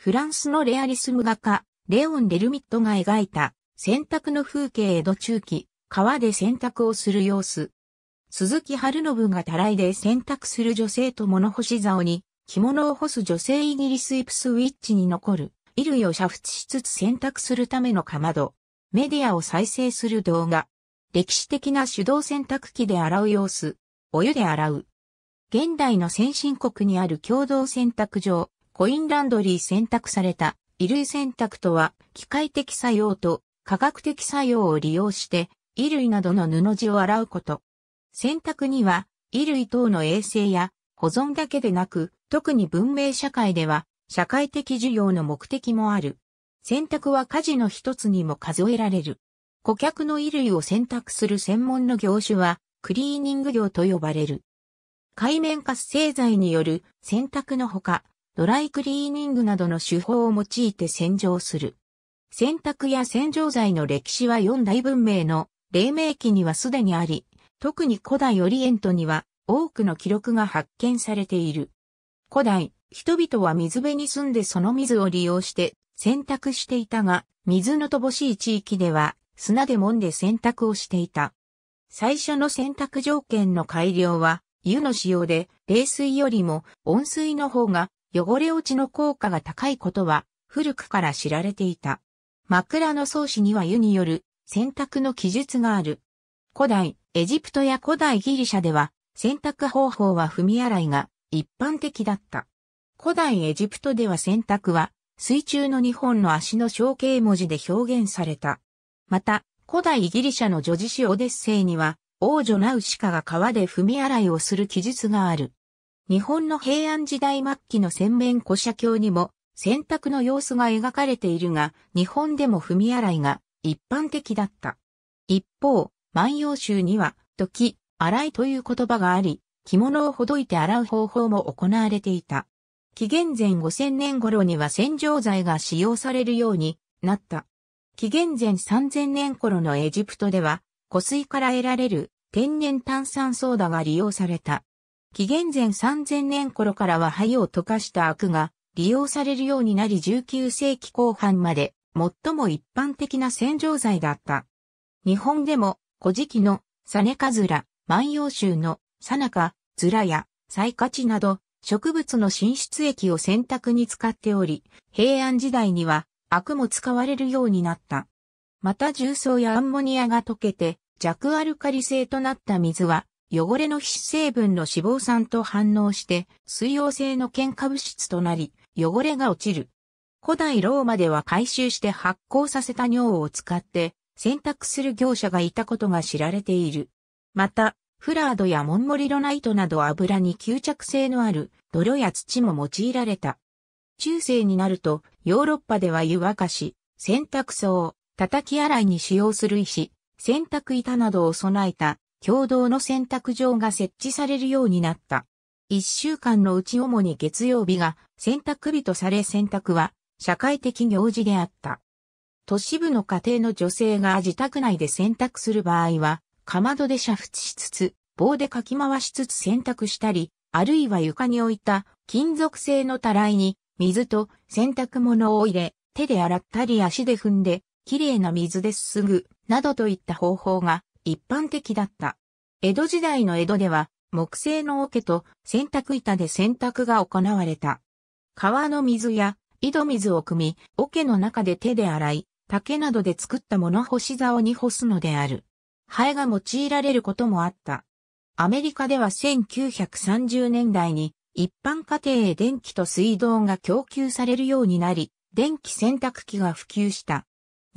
フランスのレアリスム画家、レオン・デルミットが描いた、洗濯の風景江戸中期、川で洗濯をする様子。鈴木春信がたらいで洗濯する女性と物干し竿に、着物を干す女性イギリスイプスウィッチに残る、衣類を煮沸しつつ洗濯するためのかまど、メディアを再生する動画、歴史的な手動洗濯機で洗う様子、お湯で洗う。現代の先進国にある共同洗濯場、コインランドリー選択された衣類選択とは、機械的作用と科学的作用を利用して、衣類などの布地を洗うこと。選択には、衣類等の衛生や保存だけでなく、特に文明社会では、社会的需要の目的もある。選択は家事の一つにも数えられる。顧客の衣類を選択する専門の業種は、クリーニング業と呼ばれる。海面活性剤による選択のほか、ドライクリーニングなどの手法を用いて洗浄する。洗濯や洗浄剤の歴史は4大文明の黎明期にはすでにあり、特に古代オリエントには多くの記録が発見されている。古代、人々は水辺に住んでその水を利用して洗濯していたが、水の乏しい地域では砂で揉んで洗濯をしていた。最初の洗濯条件の改良は、湯の使用で、冷水よりも温水の方が汚れ落ちの効果が高いことは古くから知られていた。枕の創始には湯による洗濯の記述がある。古代エジプトや古代ギリシャでは洗濯方法は踏み洗いが一般的だった。古代エジプトでは洗濯は水中の日本の足の象形文字で表現された。また、古代ギリシャの女子詩オデッセイには王女ナウシカが川で踏み洗いをする記述がある。日本の平安時代末期の洗面古社教にも洗濯の様子が描かれているが、日本でも踏み洗いが一般的だった。一方、万葉集には、時、洗いという言葉があり、着物をほどいて洗う方法も行われていた。紀元前5000年頃には洗浄剤が使用されるようになった。紀元前3000年頃のエジプトでは、湖水から得られる天然炭酸ソーダが利用された。紀元前3000年頃からは灰を溶かした悪が利用されるようになり19世紀後半まで最も一般的な洗浄剤だった。日本でも古事記のサネカズラ、万葉集のサナカ、ズラやサイカチなど植物の浸出液を洗濯に使っており、平安時代には悪も使われるようになった。また重曹やアンモニアが溶けて弱アルカリ性となった水は汚れの皮脂成分の脂肪酸と反応して、水溶性の喧化物質となり、汚れが落ちる。古代ローマでは回収して発酵させた尿を使って、洗濯する業者がいたことが知られている。また、フラードやモンモリロナイトなど油に吸着性のある泥や土も用いられた。中世になると、ヨーロッパでは湯沸かし、洗濯槽、叩き洗いに使用する石、洗濯板などを備えた共同の洗濯場が設置されるようになった。一週間のうち主に月曜日が洗濯日とされ洗濯は社会的行事であった。都市部の家庭の女性が自宅内で洗濯する場合は、かまどで煮沸しつつ、棒でかき回しつつ洗濯したり、あるいは床に置いた金属製のたらいに水と洗濯物を入れ、手で洗ったり足で踏んで、きれいな水ですすぐ、などといった方法が一般的だった。江戸時代の江戸では、木製の桶と洗濯板で洗濯が行われた。川の水や井戸水を汲み、桶の中で手で洗い、竹などで作った物干し竿に干すのである。ハエが用いられることもあった。アメリカでは1930年代に一般家庭へ電気と水道が供給されるようになり、電気洗濯機が普及した。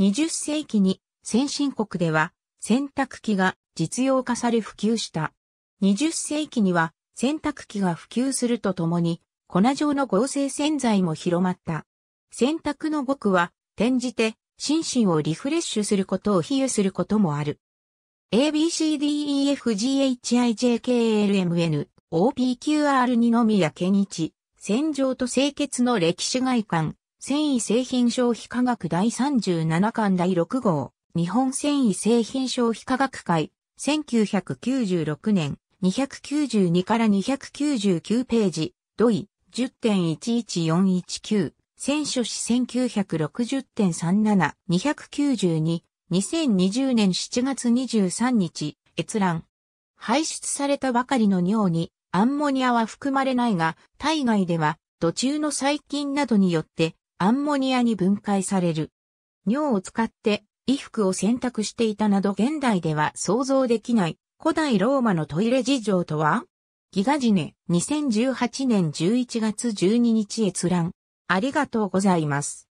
20世紀に先進国では洗濯機が実用化され普及した。20世紀には洗濯機が普及するとともに粉状の合成洗剤も広まった。洗濯の極は転じて心身をリフレッシュすることを比喩することもある。ABCDEFGHIJKLMN OPQR2 のみやけにち、洗浄と清潔の歴史外観、繊維製品消費科学第37巻第6号。日本繊維製品消費科学会、1996年、292から299ページ、土井、10.11419、選書誌1960.37、292、2020年7月23日、閲覧。排出されたばかりの尿にアンモニアは含まれないが、体外では土中の細菌などによってアンモニアに分解される。尿を使って衣服を選択していたなど現代では想像できない古代ローマのトイレ事情とはギガジネ2018年11月12日閲覧ありがとうございます。